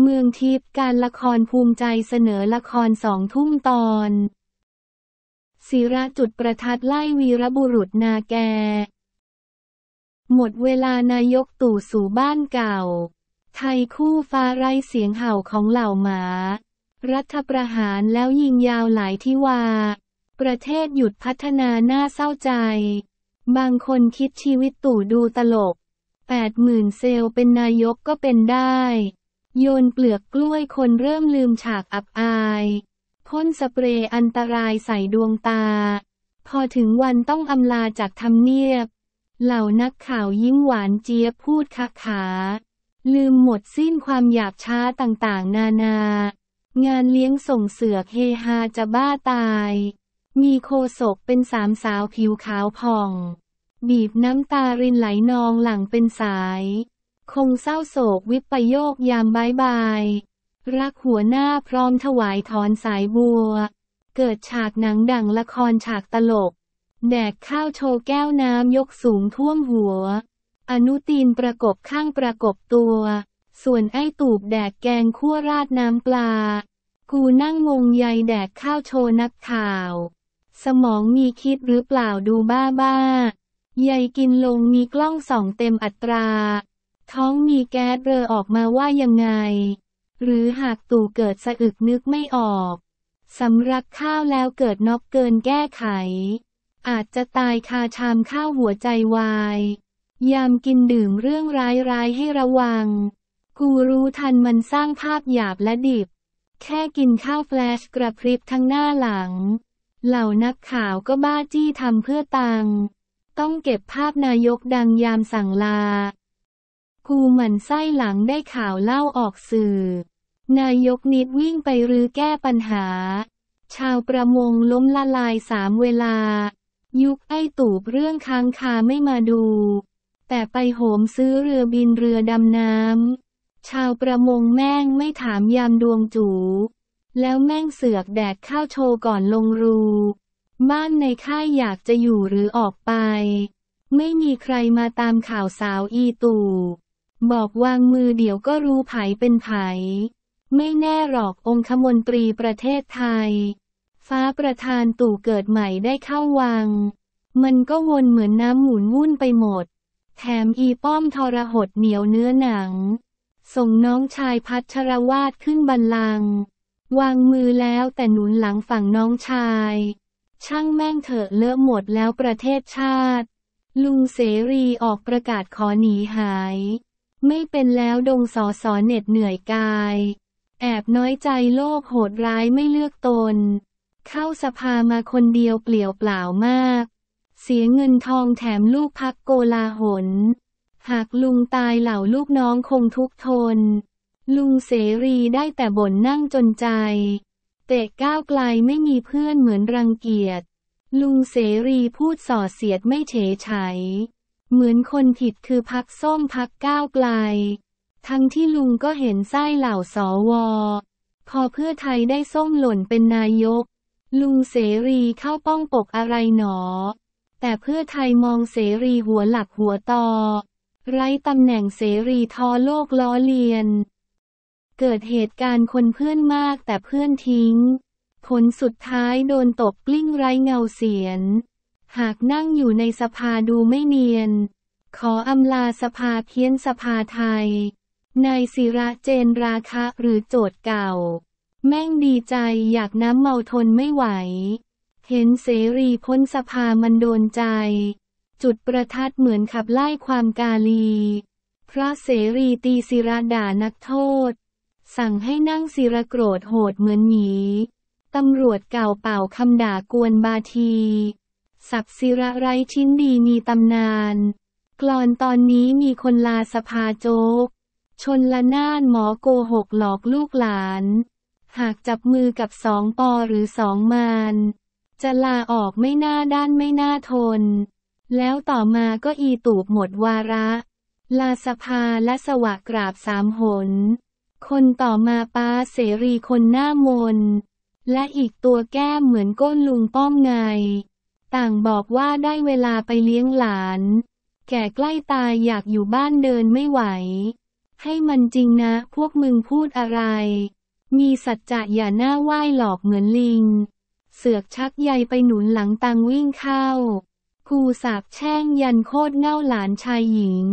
เมืองทิพย์การละครภูมิใจเสนอละครสองทุ่มตอนศิระจุดประทัดไล่วีรบุรุษนาแก หมดเวลานายกตู่สู่บ้านเก่า ไทยคู่ฟ้าไร้เสียงเห่าของเหล่าหมา รัฐประหารแล้วยิงยาวหลายทิวาประเทศหยุดพัฒนาหน้าเศร้าใจ บางคนคิดชีวิตตู่ดูตลก8มื่นเซลเป็นนายกก็เป็นได้โยนเปลือกกล้วยคนเริ่มลืมฉากอับอายพ่นสเปรย์อันตรายใส่ดวงตา พอถึงวันต้องอำลาจากทำเนียบ เหล่านักข่าวยิ้มหวานเจี๊ยบพูดคักขา ลืมหมดสิ้นความหยาบช้าต่างๆ นานา งานเลี้ยงส่งเสือกเฮฮาจะบ้าตาย มีโคศกเป็นสามสาวผิวขาวผ่อง บีบน้ำตารินไหลนองหลังเป็นสายคงเศร้าโศกวิปโยกยามบายบายรักหัวหน้าพร้อมถวายถอนสายบัว เกิดฉากหนังดังละครฉากตลก แดกข้าวโชว์แก้วน้ำยกสูงท่วมหัว อนุตีนประกบข้างประกบตัว ส่วนไอ้ตูบแดกแกงคั่วราดน้ำปลา กูนั่งงงใยแดกข้าวโชว์นักข่าว สมองมีคิดหรือเปล่าดูบ้าบ้าใยกินลงมีกล้องส่องเต็มอัตราท้องมีแก๊สเรอออกมาว่ายังไง หรือหากตู่เกิดสะอึกนึกไม่ออก สำรักข้าวแล้วเกิดน็อกเกินแก้ไข อาจจะตายคาชามข้าวหัวใจวาย ยามกินดื่มเรื่องร้ายๆให้ระวัง กูรู้ทันมันสร้างภาพหยาบและดิบ แค่กินข้าวแฟลชกระพริบทั้งหน้าหลัง เหล่านักข่าวก็บ้าจี้ทำเพื่อตัง ต้องเก็บภาพนายกดังยามสั่งลากูหมั่นไส้หลังได้ข่าวเล่าออกสื่อ นายกนิดวิ่งไปรื้อแก้ปัญหา ชาวประมงล้มละลายสามเวลา ยุคไอตูบเรื่องค้างคาไม่มาดู แต่ไปโหมซื้อเรือบินเรือดำน้ำ ชาวประมงแม่งไม่ถามยามดวงจู แล้วแม่งเสือกแดดข้าวโชว์ ก่อนลงรูบ้านในค่ายอยากจะอยู่หรือออกไป ไม่มีใครมาตามข่าวสาวอีตู่บอกวางมือเดี๋ยวก็รู้ไผเป็นไผ ไม่แน่หรอกองคมนตรีประเทศไทย ฟ้าประธานตู่เกิดใหม่ได้เข้าวัง มันก็วนเหมือนน้ำหมุนวุ่นไปหมด แถมอีป้อมทรหดเหนียวเนื้อหนัง ส่งน้องชายพัชรวาดขึ้นบันลังวางมือแล้วแต่หนุนหลังฝั่งน้องชาย ช่างแม่งเถอะเลอะหมดแล้วประเทศชาติ ลุงเสรีออกประกาศขอหนีหายไม่เป็นแล้วดงสอสอเหน็ดเหนื่อยกาย แอบน้อยใจโลกโหดร้ายไม่เลือกตน เข้าสภามาคนเดียวเปลี่ยวเปล่ามาก เสียเงินทองแถมลูกพักโกลาหนหากลุงตายเหล่าลูกน้องคงทุกทน ลุงเสรีได้แต่บ่นนั่งจนใจ เตะก้าวไกลไม่มีเพื่อนเหมือนรังเกียจลุงเสรีพูดส่อเสียดไม่เฉยไฉเหมือนคนผิดคือพักส้มพักก้าวไกล ทั้งที่ลุงก็เห็นไส้เหล่าสอวอพอเพื่อไทยได้ส้มหล่นเป็นนายก ลุงเสรีเข้าป้องปกอะไรหนอ แต่เพื่อไทยมองเสรีหัวหลักหัวต่อไร้ตำแหน่งเสรีทอโลกล้อเลียน เกิดเหตุการณ์คนเพื่อนมากแต่เพื่อนทิ้ง ผลสุดท้ายโดนตกกลิ้งไร้เงาเสียนหากนั่งอยู่ในสภาดูไม่เนียน ขออำลาสภาเพี้ยนสภาไทยนายศิระเจนราคะหรือโจทย์เก่า แม่งดีใจอยากน้ำเมาทนไม่ไหว เห็นเสรีพ้นสภามันโดนใจ จุดประทัดเหมือนขับไล่ความกาลีพระเสรีตีศิระด่านักโทษ สั่งให้นั่งศิระโกรธโหดเหมือนหมีตำรวจเก่าเป่าคำด่ากวนบาทีศักดิ์ศิระไร้ชิ้นดีมีตำนานกลอนตอนนี้มีคนลาสภาโจก ชนละนานหมอโกหกหลอกลูกหลาน หากจับมือกับสองปอหรือสองมาน จะลาออกไม่น่าด้านไม่น่าทน แล้วต่อมาก็อีตูบหมดวาระ ลาสภาและสวะกราบสามหน คนต่อมาป้าเสรีคนหน้ามน และอีกตัวแก้มเหมือนก้นลุงป้อมไงต่างบอกว่าได้เวลาไปเลี้ยงหลาน แก่ใกล้ตายอยากอยู่บ้านเดินไม่ไหว ให้มันจริงนะพวกมึงพูดอะไร มีสัจจะอย่าหน้าไหว้หลอกเหมือนลิง เสือกชักใยไปหนุนหลังตังวิ่งเข้ากูสาบแช่งยันโคตรเง่าหลานชายหญิง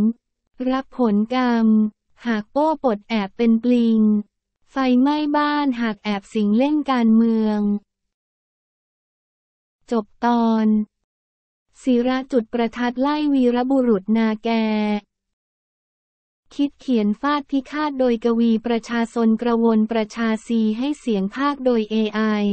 รับผลกรรม หากโป้ปดแอบเป็นปลิง ไฟไหม้บ้านหากแอบสิงเล่นการเมืองจบตอนศิระจุดประทัดไล่วีรบุรุษนาแก คิดเขียนฟาดพิฆาตโดยกวีประชาชนกระวนประชาซีให้เสียงภาคโดย AI